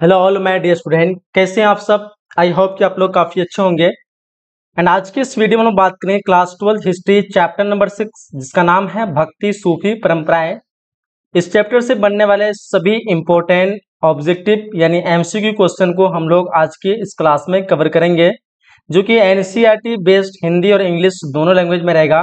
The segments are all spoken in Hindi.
hello all my dear student कैसे हैं आप सब आई होप कि आप लोग काफ़ी अच्छे होंगे एंड आज के इस वीडियो में हम बात करें class twelfth history chapter number six जिसका नाम है भक्ति सूफी परंपराएं इस चैप्टर से बनने वाले सभी इम्पोर्टेंट ऑब्जेक्टिव यानी एमसीक्यू क्वेश्चन को हम लोग आज के इस क्लास में कवर करेंगे जो कि एन बेस्ड e हिंदी और इंग्लिश दोनों लैंग्वेज में रहेगा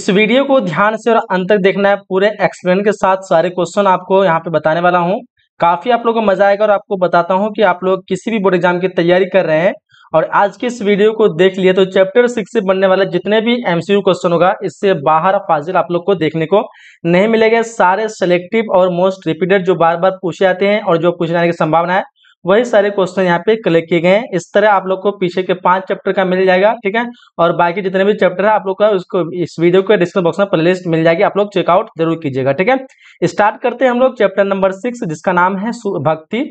इस वीडियो को ध्यान से और अंत तक देखना है पूरे एक्सप्लेन के साथ सारे क्वेश्चन आपको यहाँ पे बताने वाला हूँ काफ़ी आप लोगों को मजा आएगा और आपको बताता हूँ कि आप लोग किसी भी बोर्ड एग्जाम की तैयारी कर रहे हैं और आज की इस वीडियो को देख लिए तो चैप्टर सिक्स से बनने वाले जितने भी एमसीयू क्वेश्चन होगा इससे बाहर फाजिल आप लोग को देखने को नहीं मिलेगा सारे सेलेक्टिव और मोस्ट रिपीटेड जो बार बार पूछे जाते हैं और जो पूछने जाने की संभावना है वही सारे क्वेश्चन यहाँ पे कलेक्ट किए गए हैं इस तरह आप लोग को पीछे के पांच चैप्टर का मिल जाएगा ठीक है और बाकी जितने भी चैप्टर है आप लोग का उसको इस वीडियो के डिस्क्रिप्शन बॉक्स में प्लेलिस्ट मिल जाएगी आप लोग चेकआउट जरूर कीजिएगा ठीक है स्टार्ट करते हैं हम लोग चैप्टर नंबर सिक्स जिसका नाम है भक्ति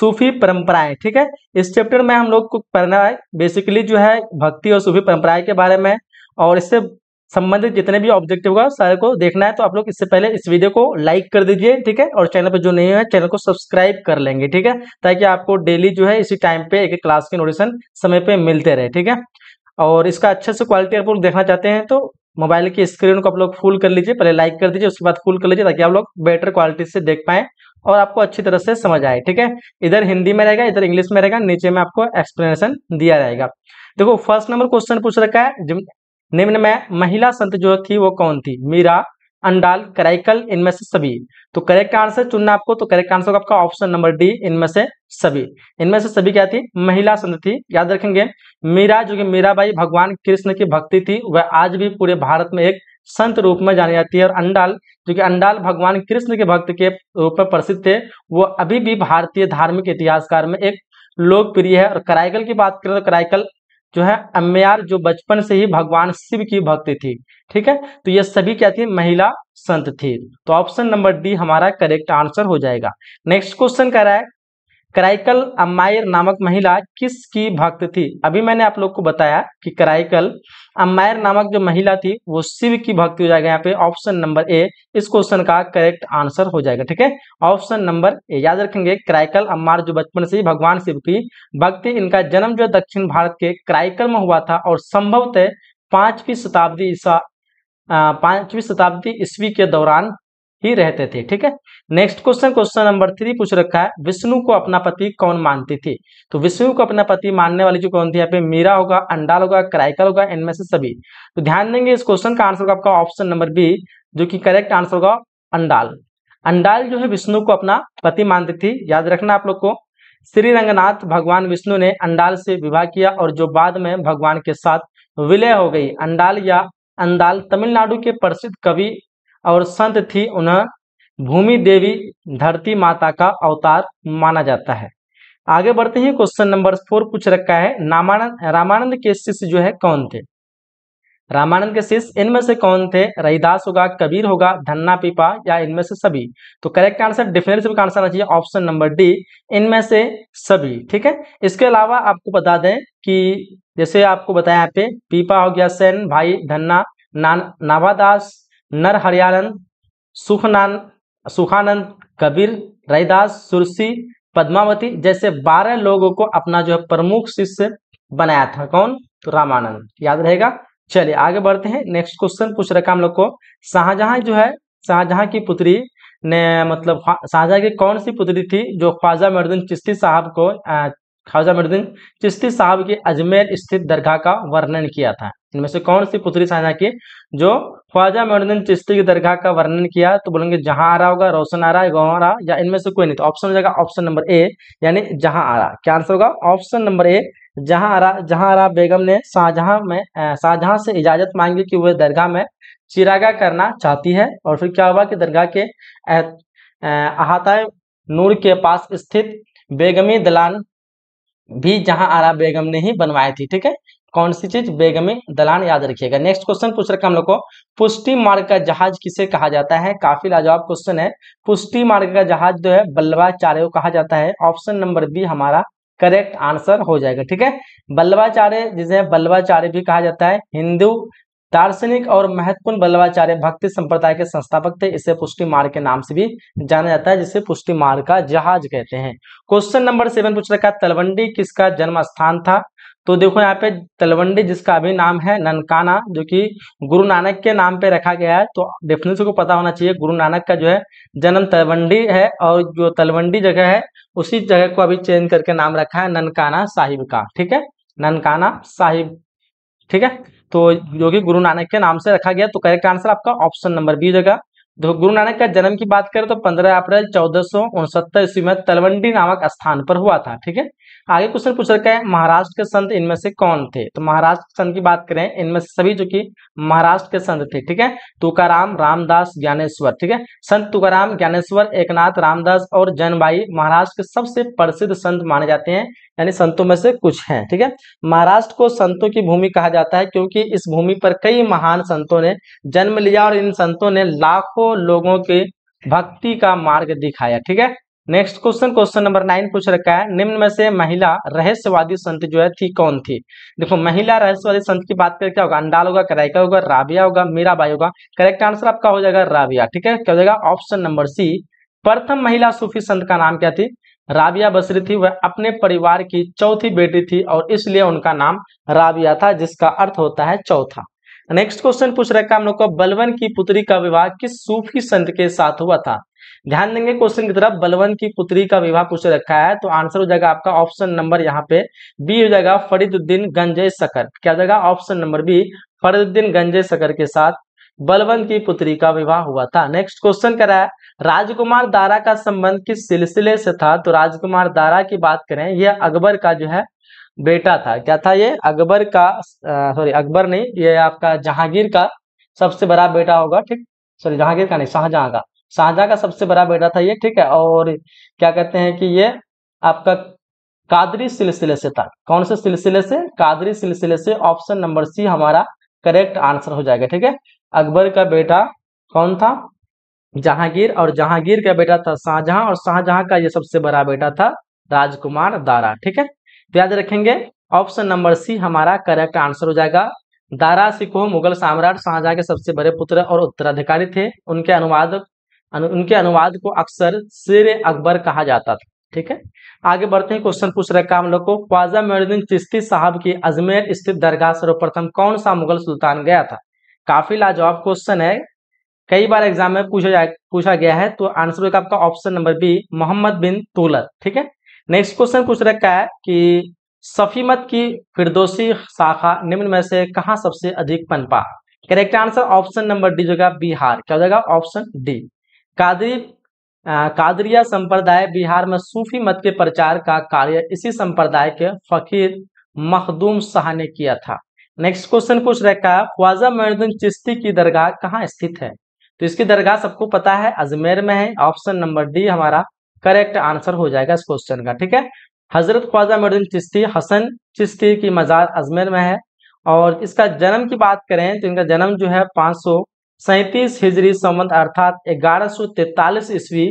सूफी परंपराएं ठीक है इस चैप्टर में हम लोग को पढ़ना है बेसिकली जो है भक्ति और सूफी परंपराएं के बारे में और इससे संबंधित जितने भी ऑब्जेक्टिव का सारे को देखना है तो आप लोग इससे पहले इस वीडियो को लाइक कर दीजिए ठीक है और चैनल पर जो नहीं है चैनल को सब्सक्राइब कर लेंगे ठीक है ताकि आपको डेली जो है इसी टाइम पे एक एक क्लास के नोटिसन समय पे मिलते रहे ठीक है और इसका अच्छे से क्वालिटी आप लोग देखना चाहते हैं तो मोबाइल की स्क्रीन को आप लोग फुल कर लीजिए पहले लाइक कर दीजिए उसके बाद फुल कर लीजिए ताकि आप लोग बेटर क्वालिटी से देख पाए और आपको अच्छी तरह से समझ आए ठीक है इधर हिंदी में रहेगा इधर इंग्लिश में रहेगा नीचे में आपको एक्सप्लेनेशन दिया जाएगा देखो फर्स्ट नंबर क्वेश्चन पूछ रखा है निम्न में महिला संत जो थी वो कौन थी मीरा अंडाल कराइकल इनमें से सभी तो करेक्ट आंसर चुनना आपको तो करेक्ट आंसर आपका ऑप्शन नंबर डी इनमें से सभी इनमें से सभी क्या थी महिला संत थी याद रखेंगे मीरा जो कि मीराबाई भगवान कृष्ण की भक्ति थी वह आज भी पूरे भारत में एक संत रूप में जानी जाती है और अंडाल जो कि अंडाल भगवान कृष्ण के भक्त के रूप में प्रसिद्ध थे वो अभी भी भारतीय धार्मिक इतिहासकार में एक लोकप्रिय है और कराइकल की बात करें तो कराइकल जो है अम्यार जो बचपन से ही भगवान शिव की भक्ति थी ठीक है तो ये सभी क्या थी महिला संत थी तो ऑप्शन नंबर डी हमारा करेक्ट आंसर हो जाएगा नेक्स्ट क्वेश्चन कह रहा है कराइकल अम्मायर नामक महिला किसकी भक्त थी अभी मैंने आप लोग को बताया कि कराइकल अम्मायर नामक जो महिला थी वो शिव की भक्ति हो जाएगा यहाँ पे ऑप्शन नंबर ए इस क्वेश्चन का करेक्ट आंसर हो जाएगा ठीक है ऑप्शन नंबर ए याद रखेंगे क्राइकल अम्मार जो बचपन से ही भगवान शिव की भक्ति इनका जन्म जो दक्षिण भारत के क्राइकल में हुआ था और संभवतः पांचवी शताब्दी ईसा पांचवी शताब्दी ईस्वी के दौरान ही रहते थे ठीक है next question question number three पूछ रखा है विष्णु को अपना पति कौन मानती थी तो विष्णु को अपना पति मानने वाली जो कौन थी यहाँ पे मीरा होगा अंडाल होगा क्राइकल होगा इनमें से सभी तो ध्यान देंगे इस क्वेश्चन का आंसर होगा आपका ऑप्शन नंबर बी जो कि करेक्ट आंसर होगा अंडाल अंडाल जो है विष्णु को अपना पति मानती थी याद रखना आप लोग को श्री रंगनाथ भगवान विष्णु ने अंडाल से विवाह किया और जो बाद में भगवान के साथ विलय हो गई अंडाल या अंडाल तमिलनाडु के प्रसिद्ध कवि और संत थी उन्हें भूमि देवी धरती माता का अवतार माना जाता है आगे बढ़ते हैं क्वेश्चन नंबर फोर पूछ रखा है रामानंद रामानंद के शिष्य जो है कौन थे रामानंद के शिष्य इनमें से कौन थे रहीदास होगा कबीर होगा धन्ना पीपा या इनमें से सभी तो करेक्ट आंसर डेफिनेटली का आंसर आना चाहिए ऑप्शन नंबर डी इनमें से सभी ठीक है इसके अलावा आपको बता दें कि जैसे आपको बताया यहाँ पे पीपा हो गया सेन भाई धन्ना ना, नाभादास नर हरियानंद सुखनान सुखानंद कबीर रैदास सुरसी पद्मावती जैसे बारह लोगों को अपना जो है प्रमुख शिष्य बनाया था कौन तो रामानंद याद रहेगा चलिए आगे बढ़ते हैं नेक्स्ट क्वेश्चन पूछ रखा हम लोग को शाहजहां जो है शाहजहां की पुत्री ने मतलब शाहजहां की कौन सी पुत्री थी जो ख्वाजा मरुद्दीन चिश्ती साहब को ख्वाजा मरुद्दीन चिश्ती साहब की अजमेर स्थित दरगाह का वर्णन किया था इनमें से कौन सी पुत्री शाहजहां की जो ख्वाजा मोहनुद्दीन चिश्ती की दरगाह का वर्णन किया तो बोलेंगे जहां आ रहा होगा रोशन आ रहा है गौ आरा या इनमें से कोई नहीं तो ऑप्शन हो जाएगा ऑप्शन नंबर ए यानी जहां आ रहा क्या आंसर होगा ऑप्शन नंबर ए जहां आ रहा जहां आ रहा बेगम ने शाहजहां में शाहजहां से इजाजत मांगी कि वह दरगाह में चिरागा करना चाहती है और फिर क्या हुआ कि दरगाह के अहाता नूर के पास स्थित बेगमी दलान भी जहां आरा बेगम ने ही बनवाई थी ठीक है कौन सी चीज बेग में दलान याद रखिएगा नेक्स्ट क्वेश्चन पूछ रखा हम लोग को पुष्टि मार्ग का जहाज किसे कहा जाता है काफी लाजवाब क्वेश्चन है पुष्टि मार्ग का जहाज जो है बल्लवाचार्य को कहा जाता है ऑप्शन नंबर बी हमारा करेक्ट आंसर हो जाएगा ठीक है बल्लवाचार्य जिसे बल्लवाचार्य भी कहा जाता है हिंदू दार्शनिक और महत्वपूर्ण बल्लवाचार्य भक्ति संप्रदाय के संस्थापक थे इसे पुष्टि मार्ग के नाम से भी जाना जाता है जिसे पुष्टि मार्ग का जहाज कहते हैं क्वेश्चन नंबर सेवन पूछ रखा तलवंडी किसका जन्म स्थान था तो देखो यहाँ पे तलवंडी जिसका अभी नाम है ननकाना जो कि गुरु नानक के नाम पे रखा गया है तो डेफिनेशन को पता होना चाहिए गुरु नानक का जो है जन्म तलवंडी है और जो तलवंडी जगह है उसी जगह को अभी चेंज करके नाम रखा है ननकाना साहिब का ठीक है ननकाना साहिब ठीक है तो जो कि गुरु नानक के नाम से रखा गया तो करेक्ट आंसर आपका ऑप्शन नंबर बी जगह तो गुरु नानक का जन्म की बात करें तो 15 अप्रैल चौदह ईस्वी में तलवंडी नामक स्थान पर हुआ था ठीक है आगे क्वेश्चन पूछ रखा है महाराष्ट्र के संत इनमें से कौन थे तो महाराष्ट्र संत की बात करें इनमें से सभी जो कि महाराष्ट्र के संत थे ठीक है तुकाराम रामदास ज्ञानेश्वर ठीक है संत तुकाराम ज्ञानेश्वर एकनाथ रामदास और जनबाई महाराष्ट्र के सबसे प्रसिद्ध संत माने जाते हैं यानी संतों में से कुछ हैं ठीक है महाराष्ट्र को संतों की भूमि कहा जाता है क्योंकि इस भूमि पर कई महान संतों ने जन्म लिया और इन संतों ने लाखों लोगों के भक्ति का मार्ग दिखाया ठीक है next question question number nine पूछ रखा है निम्न में से महिला रहस्यवादी संत जो है थी कौन थी देखो महिला रहस्यवादी संत की बात करके क्या होगा अंडाल होगा कराइका होगा राबिया होगा मीराबाई होगा करेक्ट आंसर आपका हो जाएगा राबिया ठीक है क्या हो जाएगा ऑप्शन नंबर सी प्रथम महिला सूफी संत का नाम क्या थी राबिया बसरी थी वह अपने परिवार की चौथी बेटी थी और इसलिए उनका नाम राबिया था जिसका अर्थ होता है चौथा नेक्स्ट क्वेश्चन पूछ रखा हम लोग का बलवन की पुत्री का विवाह किस सूफी संत के साथ हुआ था ध्यान देंगे क्वेश्चन की तरफ बलवन की पुत्री का विवाह पूछ रखा है तो आंसर हो जाएगा आपका ऑप्शन नंबर यहाँ पे बी हो जाएगा फरीदुद्दीन गंजय सकर क्या हो जाएगा option number B Fariduddin Ganj Shakar के साथ बलवन की पुत्री का विवाह हुआ था नेक्स्ट क्वेश्चन कर रहा है राजकुमार दारा का संबंध किस सिलसिले से था तो राजकुमार दारा की बात करें यह अकबर का जो है बेटा था क्या था ये अकबर का सॉरी अकबर नहीं ये आपका जहांगीर का सबसे बड़ा बेटा होगा ठीक सॉरी जहांगीर का नहीं शाहजहां का शाहजहां का सबसे बड़ा बेटा था ये ठीक है और क्या कहते हैं कि ये आपका कादरी सिलसिले से था कौन से सिलसिले से कादरी सिलसिले से ऑप्शन नंबर सी हमारा करेक्ट आंसर हो जाएगा ठीक है अकबर का बेटा कौन था जहांगीर और जहांगीर का बेटा था शाहजहां और शाहजहां का ये सबसे बड़ा बेटा था राजकुमार दारा ठीक है तो याद रखेंगे ऑप्शन नंबर सी हमारा करेक्ट आंसर हो जाएगा दारा सिको मुगल सम्राट शाहजहां के सबसे बड़े पुत्र और उत्तराधिकारी थे उनके अनुवाद अनु, उनके अनुवाद को अक्सर शेर अकबर कहा जाता था ठीक है आगे बढ़ते हैं क्वेश्चन पूछ रहे हम लोग को ख्वाजा मोहद्दीन चिश्ती साहब की अजमेर स्थित दरगाह सर्वप्रथम कौन सा मुगल सुल्तान गया था काफी लाजवाब क्वेश्चन है कई बार एग्जाम में पूछा जाए पूछा गया है तो आंसर होगा आपका option number B Mohammad bin Tughlaq ठीक है नेक्स्ट क्वेश्चन कुछ रखा है कि सफी मत की फिरदोसी शाखा निम्न में से कहा सबसे अधिक पनपा correct answer option number D जो बिहार क्या हो जाएगा ऑप्शन डी कादरी कादरिया संप्रदाय बिहार में सूफी मत के प्रचार का कार्य इसी संप्रदाय के फकीर मखदूम शाह ने किया था नेक्स्ट क्वेश्चन कुछ रखा ख्वाजा मोहद्दीन चिश्ती की दरगाह कहाँ स्थित है तो इसकी दरगाह सबको पता है अजमेर में है ऑप्शन नंबर डी हमारा करेक्ट आंसर हो जाएगा इस क्वेश्चन का ठीक है हजरत ख्वाजा मरुद्दीन चिश्ती हसन चिश्ती की मजार अजमेर में है और इसका जन्म की बात करें तो इनका जन्म जो है पांच सौ सैतीस हिजरी संबंध अर्थात ग्यारह सौ तैतालीस ईस्वी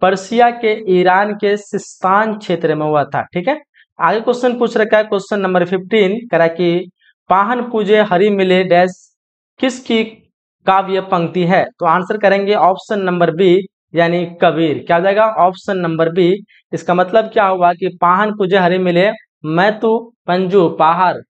पर्सिया के ईरान के सिस्तान क्षेत्र में हुआ था ठीक है आगे क्वेश्चन पूछ रखा है क्वेश्चन नंबर फिफ्टीन करा कि पाहन पूजे हरि मिले डैश किसकी काव्य पंक्ति है तो आंसर करेंगे ऑप्शन नंबर बी यानी कबीर क्या हो जाएगा ऑप्शन नंबर बी इसका मतलब क्या हुआ कि पाहन कुजे हरे मिले मैं तू पंजू पाहर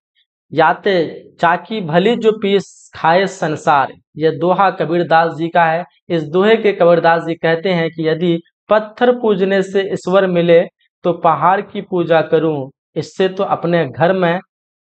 याते चाकी भली जो पीस खाए संसार यह दोहा कबीरदास जी का है इस दोहे के कबीरदास जी कहते हैं कि यदि पत्थर पूजने से ईश्वर मिले तो पहाड़ की पूजा करूं इससे तो अपने घर में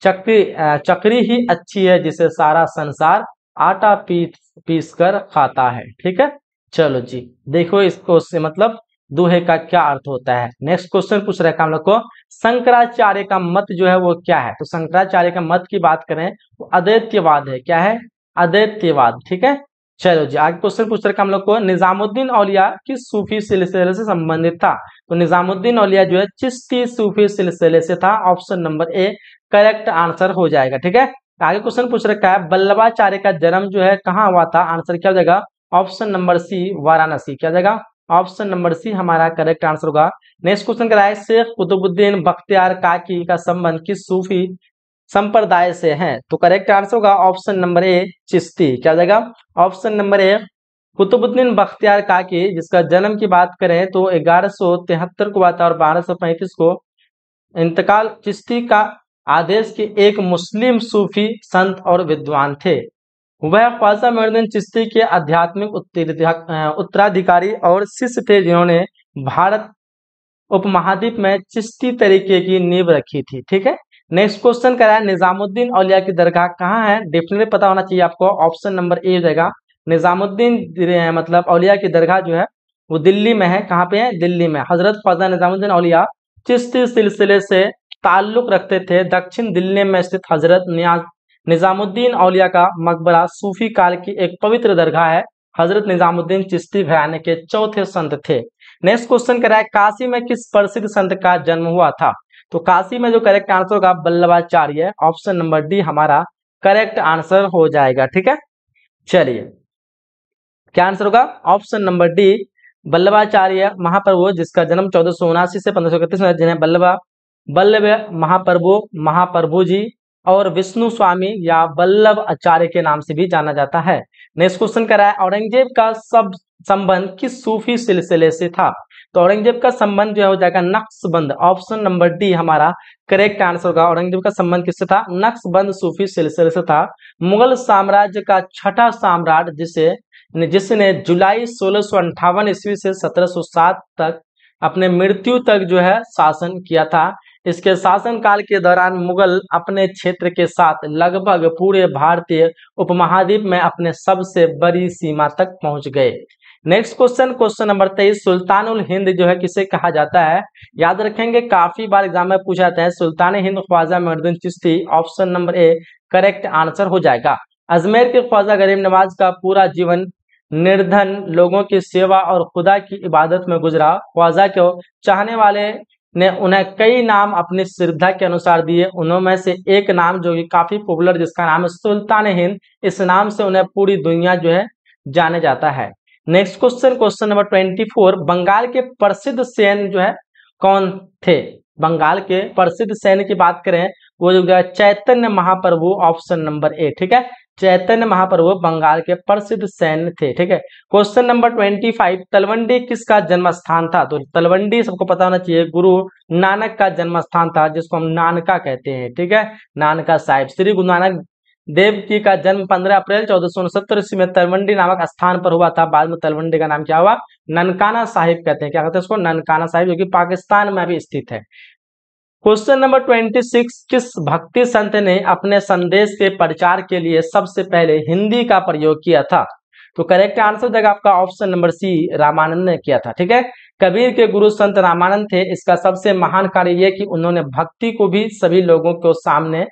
चक्री चक्री ही अच्छी है जिसे सारा संसार आटा पीस पीस कर खाता है ठीक है चलो जी देखो इस क्वेश्चन मतलब दोहे का क्या अर्थ होता है नेक्स्ट क्वेश्चन पूछ रहे हम लोग को शंकराचार्य का मत जो है वो क्या है तो शंकराचार्य का मत की बात करें वो अद्वैत्यवाद है क्या है अद्वैत्यवाद ठीक है चलो जी आगे क्वेश्चन पूछ रहे हम लोग को निजामुद्दीन औलिया किस सूफी सिलसिले से संबंधित था तो निजामुद्दीन औलिया जो है चिश्ती सूफी सिलसिले से था option number A correct answer हो जाएगा ठीक है आगे क्वेश्चन पूछ रखा है बल्लभाचार्य का जन्म जो है कहाँ हुआ था आंसर क्या हो जाएगा ऑप्शन नंबर सी वाराणसी क्या जाएगा ऑप्शन नंबर सी हमारा करेक्ट आंसर होगा नेक्स्ट क्वेश्चन कराए शेख कुतुबुद्दीन बख्तियार काकी का संबंध किस सूफी संप्रदाय से है तो करेक्ट आंसर होगा ऑप्शन नंबर ए चिश्ती क्या जाएगा option number A Qutubuddin Bakhtiyar Kaki जिसका जन्म की बात करें तो ग्यारह को हुआ और बारह को इंतकाल चिश्ती का आदेश के एक मुस्लिम सूफी संत और विद्वान थे वह ख्वाजा मोहद्दीन चिश्ती के आध्यात्मिक उत्तराधिकारी और शिष्य थे जिन्होंने भारत उपमहाद्वीप में चिश्ती तरीके की नींव रखी थी ठीक है नेक्स्ट क्वेश्चन कह रहा है निजामुद्दीन औलिया की दरगाह कहाँ है डेफिनेटली पता होना चाहिए आपको ऑप्शन नंबर ए जाएगा निजामुद्दीन मतलब औलिया की दरगाह जो है वो दिल्ली में है कहाँ पे है दिल्ली में हजरत फजा निजामुद्दीन औलिया चिश्ती सिलसिले से ताल्लुक रखते थे दक्षिण दिल्ली में स्थित हजरत न्याज निजामुद्दीन औलिया का मकबरा सूफी काल की एक पवित्र दरगाह है हजरत निजामुद्दीन चिश्ती घराने के चौथे संत थे नेक्स्ट क्वेश्चन करा है काशी में किस प्रसिद्ध संत का जन्म हुआ था तो काशी में जो करेक्ट आंसर होगा बल्लभाचार्य ऑप्शन नंबर डी हमारा करेक्ट आंसर हो जाएगा ठीक है चलिए क्या आंसर होगा option number D Vallabhacharya Mahaprabhu जिसका जन्म चौदह से पंद्रह इकतीस जिन्हें बल्लभा बल्लभ महाप्रभु महाप्रभु जी और विष्णु स्वामी या वल्लभ आचार्य के नाम से भी जाना जाता है नेक्स्ट क्वेश्चन करा है औरंगजेब का सब संबंध किस सूफी सिलसिले से था तो औरंगजेब का संबंध जो है हो जाएगा नक्सबंद ऑप्शन नंबर डी हमारा करेक्ट आंसर होगा औरंगजेब का संबंध किससे था नक्सबंद सूफी सिलसिले से था मुगल साम्राज्य का छठा सम्राट जिसे जिसने जुलाई सोलह सौ ईस्वी से सत्रह तक अपने मृत्यु तक जो है शासन किया था इसके शासनकाल के दौरान मुगल अपने क्षेत्र के साथ लगभग पूरे भारतीय उपमहाद्वीप में अपने सबसे बड़ी सीमा तक पहुंच गए नेक्स्ट क्वेश्चन क्वेश्चन नंबर तेईस सुल्तानुल हिंद जो है किसे कहा जाता है याद रखेंगे काफी बार एग्जाम में पूछा जाता है Sultan Hind Khwaja Mehruddin Chishti option number A correct answer हो जाएगा अजमेर के ख्वाजा गरीब नवाज का पूरा जीवन निर्धन लोगों की सेवा और खुदा की इबादत में गुजरा ख्वाजा को चाहने वाले ने उन्हें कई नाम अपनी श्रद्धा के अनुसार दिए उनमें से एक नाम जो कि काफी पॉपुलर जिसका नाम है सुल्तान हिंद इस नाम से उन्हें पूरी दुनिया जो है जाने जाता है next question question number twenty four Bengal के प्रसिद्ध सैन्य जो है कौन थे बंगाल के प्रसिद्ध सैन्य की बात करें वो जो गया चैतन्य महाप्रभु ऑप्शन नंबर ए ठीक है चैतन्य महाप्रभु बंगाल के प्रसिद्ध सैन्य थे ठीक है question number twenty five Talwandi किसका जन्म स्थान था तो तलवंडी सबको पता होना चाहिए गुरु नानक का जन्म स्थान था जिसको हम नानका कहते हैं ठीक है नानका साहिब श्री गुरु नानक देव जी का जन्म 15 अप्रैल चौदह सौ उनसत्तर ईस्वी में तलवंडी नामक स्थान पर हुआ था बाद में तलवंडी का नाम क्या हुआ ननकाना साहिब कहते हैं क्या कहते हैं उसको ननकाना साहिब जो कि पाकिस्तान में भी स्थित है क्वेश्चन नंबर ट्वेंटी सिक्स किस भक्ति संत ने अपने संदेश के प्रचार के लिए सबसे पहले हिंदी का प्रयोग किया था तो करेक्ट आंसर देगा आपका ऑप्शन नंबर सी रामानंद ने किया था ठीक है कबीर के गुरु संत रामानंद थे इसका सबसे महान कार्य यह कि उन्होंने भक्ति को भी सभी लोगों के सामने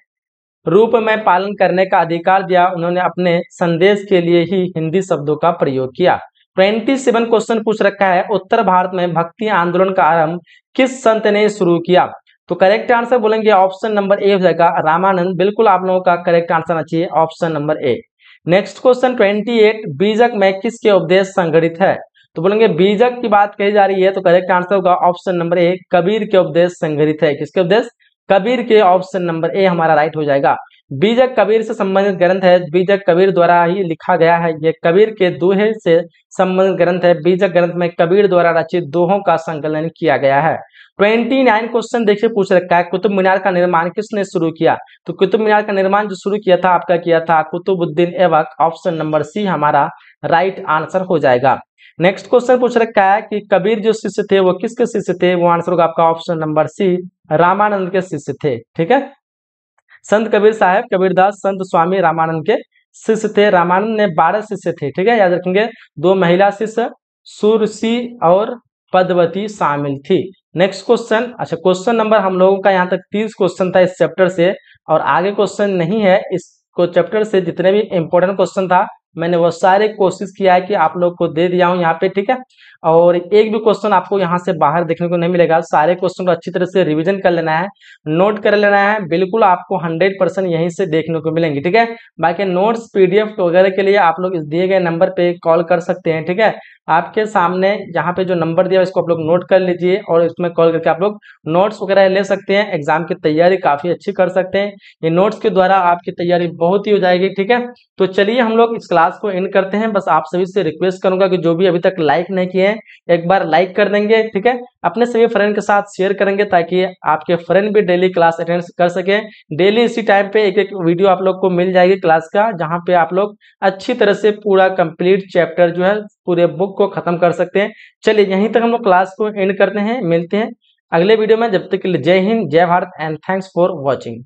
रूप में पालन करने का अधिकार दिया उन्होंने अपने संदेश के लिए ही हिंदी शब्दों का प्रयोग किया ट्वेंटी सेवन क्वेश्चन पूछ रखा है उत्तर भारत में भक्ति आंदोलन का आरंभ किस संत ने शुरू किया तो करेक्ट आंसर बोलेंगे ऑप्शन नंबर ए हो जाएगा रामानंद बिल्कुल आप लोगों का करेक्ट आंसर आना चाहिए option number A next question twenty eight Bijak में किसके उपदेश संगठित है तो बोलेंगे बीजक की बात कही जा रही है तो करेक्ट आंसर होगा ऑप्शन नंबर ए कबीर के उपदेश संगठित है किसके उपदेश कबीर के ऑप्शन नंबर ए हमारा राइट हो जाएगा बीजक कबीर से संबंधित ग्रंथ है बीजक कबीर द्वारा ही लिखा गया है ये कबीर के दोहे से संबंधित ग्रंथ है बीजक ग्रंथ में कबीर द्वारा रचित दोहों का संकलन किया गया है ट्वेंटी नाइन क्वेश्चन देखिए पूछ रखा है कुतुब मीनार का निर्माण किसने शुरू किया तो कुतुब मीनार का निर्माण जो शुरू किया था आपका किया था Qutubuddin Aibak option number C हमारा राइट आंसर हो जाएगा नेक्स्ट क्वेश्चन पूछ रखा है कि कबीर जो शिष्य थे वो किसके शिष्य थे वो आंसर होगा आपका ऑप्शन नंबर सी रामानंद के शिष्य थे ठीक है संत कबीर साहब कबीरदास संत स्वामी रामानंद के शिष्य थे रामानंद ने बारह शिष्य थे ठीक है याद रखेंगे दो महिला शिष्य सुरसी और पदवती शामिल थी नेक्स्ट क्वेश्चन अच्छा क्वेश्चन नंबर हम लोगों का यहाँ तक तीस क्वेश्चन था इस चैप्टर से और आगे क्वेश्चन नहीं है इस को चैप्टर से जितने भी इंपॉर्टेंट क्वेश्चन था मैंने वो सारे कोशिश किया है कि आप लोग को दे दिया हूँ यहाँ पे ठीक है और एक भी क्वेश्चन आपको यहाँ से बाहर देखने को नहीं मिलेगा सारे क्वेश्चन को अच्छी तरह से रिवीजन कर लेना है नोट कर लेना है बिल्कुल आपको हंड्रेड परसेंट यहीं से देखने को मिलेंगे ठीक है बाकी नोट्स पीडीएफ वगैरह के लिए आप लोग इस दिए गए नंबर पे कॉल कर सकते हैं ठीक है आपके सामने यहाँ पे जो नंबर दिया इसको आप लोग नोट कर लीजिए और इसमें कॉल करके आप लोग नोट्स वगैरह ले सकते हैं एग्जाम की तैयारी काफी अच्छी कर सकते हैं ये नोट्स के द्वारा आपकी तैयारी बहुत ही हो जाएगी ठीक है तो चलिए हम लोग इस क्लास क्लास को एंड करते हैं बस आप सभी से रिक्वेस्ट करूंगा कि जो भी अभी तक लाइक नहीं किए हैं एक बार लाइक कर देंगे ठीक है अपने सभी फ्रेंड के साथ शेयर करेंगे ताकि आपके फ्रेंड भी डेली क्लास अटेंड कर सके डेली इसी टाइम पे एक एक वीडियो आप लोग को मिल जाएगी क्लास का जहाँ पे आप लोग अच्छी तरह से पूरा कंप्लीट चैप्टर जो है पूरे बुक को खत्म कर सकते हैं चलिए यहीं तक हम लोग क्लास को एंड करते हैं मिलते हैं अगले वीडियो में जब तक के लिए जय हिंद जय Bharat and thanks for watching